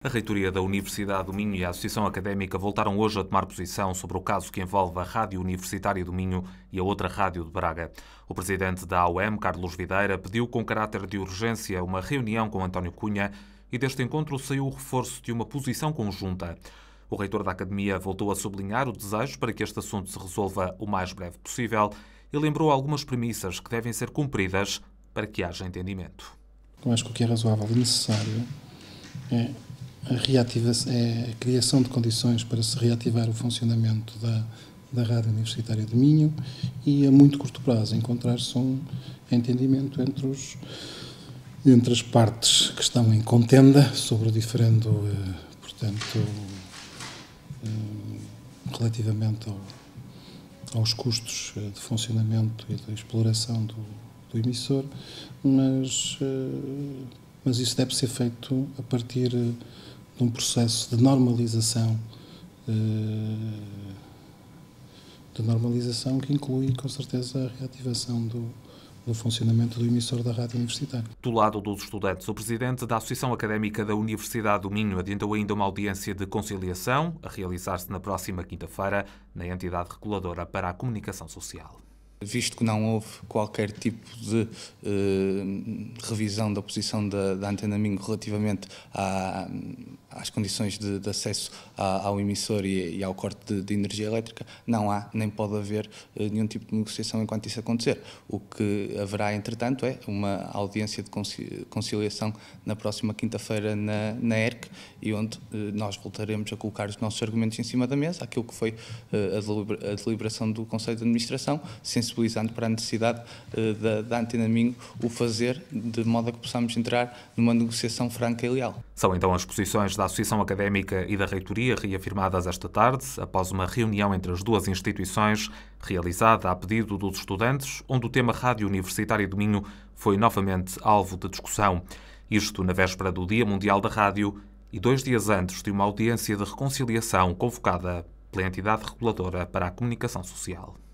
A reitoria da Universidade do Minho e a Associação Académica voltaram hoje a tomar posição sobre o caso que envolve a Rádio Universitária do Minho e a outra Rádio de Braga. O presidente da AOM, Carlos Videira, pediu com caráter de urgência uma reunião com António Cunha e deste encontro saiu o reforço de uma posição conjunta. O reitor da Academia voltou a sublinhar o desejo para que este assunto se resolva o mais breve possível e lembrou algumas premissas que devem ser cumpridas para que haja entendimento. Eu acho que o que é razoável e necessário é a, é a criação de condições para se reativar o funcionamento da, da Rádio Universitária de Minho e, a muito curto prazo, encontrar-se um entendimento entre, os, entre as partes que estão em contenda sobre o diferendo, eh, portanto, eh, relativamente ao, aos custos eh, de funcionamento e da exploração do, do emissor, mas, mas isso deve ser feito a partir de um processo de normalização eh, de normalização que inclui, com certeza, a reativação do, do funcionamento do emissor da rádio universitária. Do lado dos estudantes, o presidente da Associação Académica da Universidade do Minho adiantou ainda uma audiência de conciliação a realizar-se na próxima quinta-feira na entidade reguladora para a comunicação social. Visto que não houve qualquer tipo de eh, revisão da posição da, da Antena Mingo relativamente à, às condições de, de acesso ao emissor e, e ao corte de, de, energia elétrica, não há nem pode haver eh, nenhum tipo de negociação enquanto isso acontecer. O que haverá, entretanto, é uma audiência de conciliação na próxima quinta-feira na, na ERC e onde eh, nós voltaremos a colocar os nossos argumentos em cima da mesa, aquilo que foi eh, a, a deliberação do Conselho de Administração, sem sensibilizando para a necessidade uh, da, da Antena o fazer, de modo a que possamos entrar numa negociação franca e leal. São então as posições da Associação Académica e da Reitoria reafirmadas esta tarde, após uma reunião entre as duas instituições, realizada a pedido dos estudantes, onde o tema Rádio Universitário do Minho foi novamente alvo de discussão. Isto na véspera do Dia Mundial da Rádio e dois dias antes de uma audiência de reconciliação convocada pela entidade reguladora para a comunicação social.